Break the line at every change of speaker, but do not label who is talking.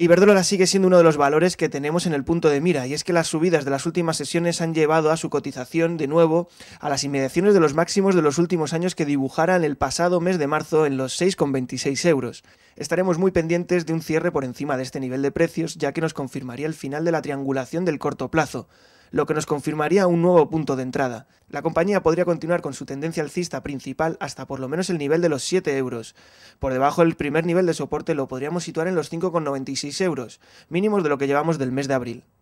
Iberdrola sigue siendo uno de los valores que tenemos en el punto de mira, y es que las subidas de las últimas sesiones han llevado a su cotización de nuevo a las inmediaciones de los máximos de los últimos años que dibujaran el pasado mes de marzo en los 6,26 euros. Estaremos muy pendientes de un cierre por encima de este nivel de precios, ya que nos confirmaría el final de la triangulación del corto plazo lo que nos confirmaría un nuevo punto de entrada. La compañía podría continuar con su tendencia alcista principal hasta por lo menos el nivel de los 7 euros. Por debajo del primer nivel de soporte lo podríamos situar en los 5,96 euros, mínimos de lo que llevamos del mes de abril.